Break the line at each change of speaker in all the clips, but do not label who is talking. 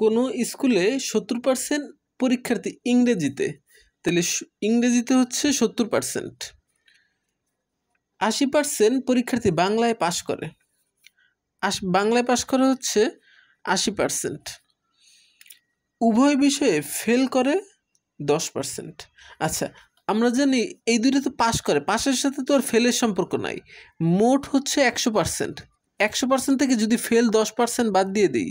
কোনো স্কুলে সত্তর পার্সেন্ট পরীক্ষার্থী ইংরেজিতে তাহলে ইংরেজিতে হচ্ছে সত্তর পার্সেন্ট আশি পার্সেন্ট পরীক্ষার্থী বাংলায় পাশ করে আশ বাংলায় পাশ করে হচ্ছে আশি পার্সেন্ট উভয় বিষয়ে ফেল করে দশ পার্সেন্ট আচ্ছা আমরা জানি এই দুটো তো পাশ করে পাশের সাথে তো আর ফেলের সম্পর্ক নাই মোট হচ্ছে একশো পার্সেন্ট একশো পার্সেন্ট থেকে যদি ফেল দশ পার্সেন্ট বাদ দিয়ে দিই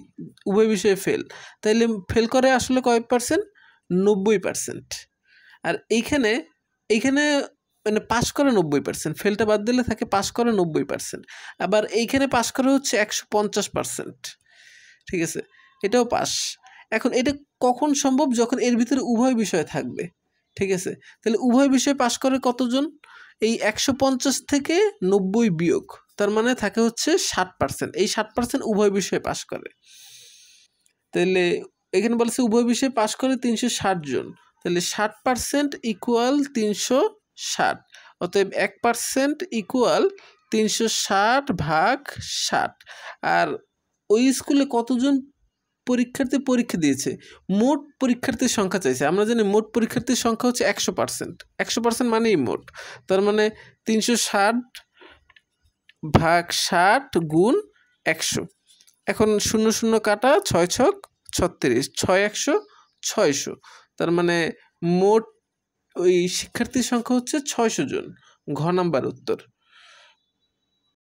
উভয় বিষয়ে ফেল তাহলে ফেল করে আসলে কয় পার্সেন্ট নব্বই পার্সেন্ট আর এইখানে এইখানে মানে পাস করে নব্বই পার্সেন্ট ফেলটা বাদ দিলে থাকে পাস করে নব্বই পার্সেন্ট আবার এইখানে পাস করে হচ্ছে একশো পঞ্চাশ পার্সেন্ট ঠিক আছে এটাও পাস এখন এটা কখন সম্ভব যখন এর ভিতরে উভয় বিষয় থাকবে ঠিক আছে তাহলে উভয় বিষয়ে পাস করে কতজন এই একশো পঞ্চাশ থেকে নব্বই বিয়োগ তার মানে থাকে হচ্ছে ষাট পার্সেন্ট এই ষাট পার্সেন্ট উভয় বিষয়ে পাশ করে তাহলে এখানে বলছে উভয় বিষয়ে পাশ করে তিনশো ষাট জন তাহলে ষাট পার্সেন্ট ইকুয়াল তিনশো ষাট অতএব এক পার্সেন্ট ইকুয়াল তিনশো ষাট ভাগ ষাট আর ওই স্কুলে কতজন পরীক্ষার্থী পরীক্ষা দিয়েছে মোট পরীক্ষার্থীর সংখ্যা চাইছে আমরা জানি মোট পরীক্ষার্থীর সংখ্যা হচ্ছে একশো পার্সেন্ট একশো পার্সেন্ট মানেই মোট তার মানে তিনশো ষাট ভাগ ষাট গুণ একশো এখন শূন্য শূন্য কাটা ছয় ছক ছত্রিশ ছয় একশো ছয়শো তার মানে মোট ওই শিক্ষার্থীর সংখ্যা হচ্ছে ছয়শো জন ঘ নাম্বার উত্তর